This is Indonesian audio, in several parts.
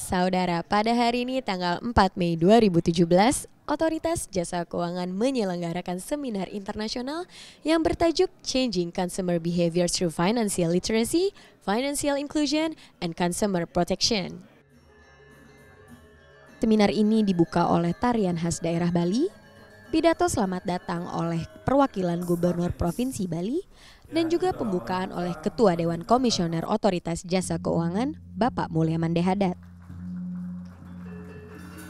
Saudara, pada hari ini tanggal 4 Mei 2017, Otoritas Jasa Keuangan menyelenggarakan seminar internasional yang bertajuk Changing Consumer Behavior Through Financial Literacy, Financial Inclusion, and Consumer Protection. Seminar ini dibuka oleh tarian khas daerah Bali, pidato selamat datang oleh perwakilan Gubernur Provinsi Bali, dan juga pembukaan oleh Ketua Dewan Komisioner Otoritas Jasa Keuangan, Bapak Mulyaman Dehadat.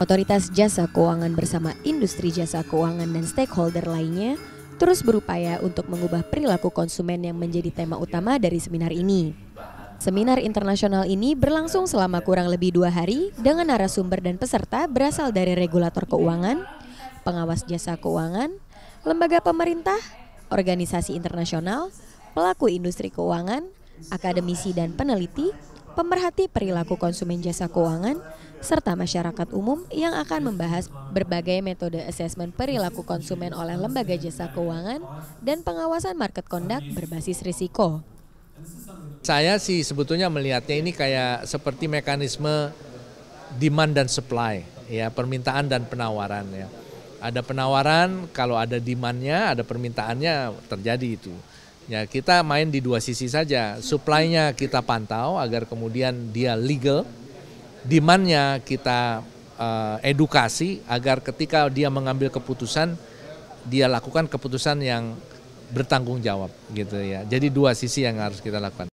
Otoritas Jasa Keuangan bersama industri jasa keuangan dan stakeholder lainnya terus berupaya untuk mengubah perilaku konsumen yang menjadi tema utama dari seminar ini. Seminar internasional ini berlangsung selama kurang lebih dua hari dengan narasumber dan peserta berasal dari regulator keuangan, pengawas jasa keuangan, lembaga pemerintah, organisasi internasional, pelaku industri keuangan, akademisi dan peneliti, pemerhati perilaku konsumen jasa keuangan, serta masyarakat umum yang akan membahas berbagai metode asesmen perilaku konsumen oleh lembaga jasa keuangan dan pengawasan market conduct berbasis risiko. Saya sih sebetulnya melihatnya ini kayak seperti mekanisme demand dan supply, ya permintaan dan penawaran ya. Ada penawaran, kalau ada demandnya, ada permintaannya terjadi itu. Ya, kita main di dua sisi saja. Supply-nya kita pantau agar kemudian dia legal. Demand-nya kita uh, edukasi agar ketika dia mengambil keputusan dia lakukan keputusan yang bertanggung jawab gitu ya. Jadi dua sisi yang harus kita lakukan.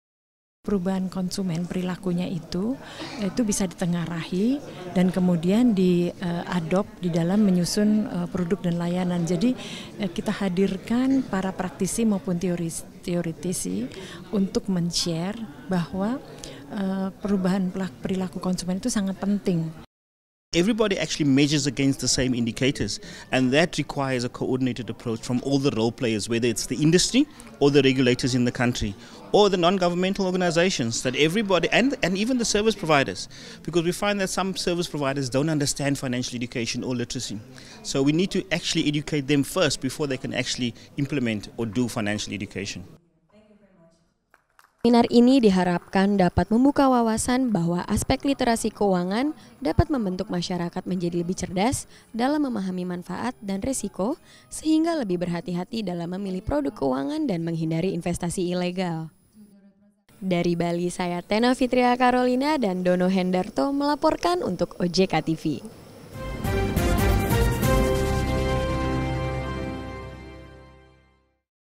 Perubahan konsumen perilakunya itu itu bisa ditengarahi dan kemudian diadop eh, di dalam menyusun eh, produk dan layanan. Jadi eh, kita hadirkan para praktisi maupun teoris, teoritisi untuk men-share bahwa perubahan perilaku konsumen itu sangat penting. Everybody actually measures against the same indicators, and that requires a coordinated approach from all the role players, whether it's the industry or the regulators in the country or the non-governmental organizations that everybody and, and even the service providers because we find that some service providers don't understand financial education or literacy so we need to actually educate them first before they can actually implement or do financial education Seminar ini diharapkan dapat membuka wawasan bahwa aspek literasi keuangan dapat membentuk masyarakat menjadi lebih cerdas dalam memahami manfaat dan resiko, sehingga lebih berhati-hati dalam memilih produk keuangan dan menghindari investasi ilegal. Dari Bali, saya Tena Fitria Carolina dan Dono Hendarto melaporkan untuk OJK TV.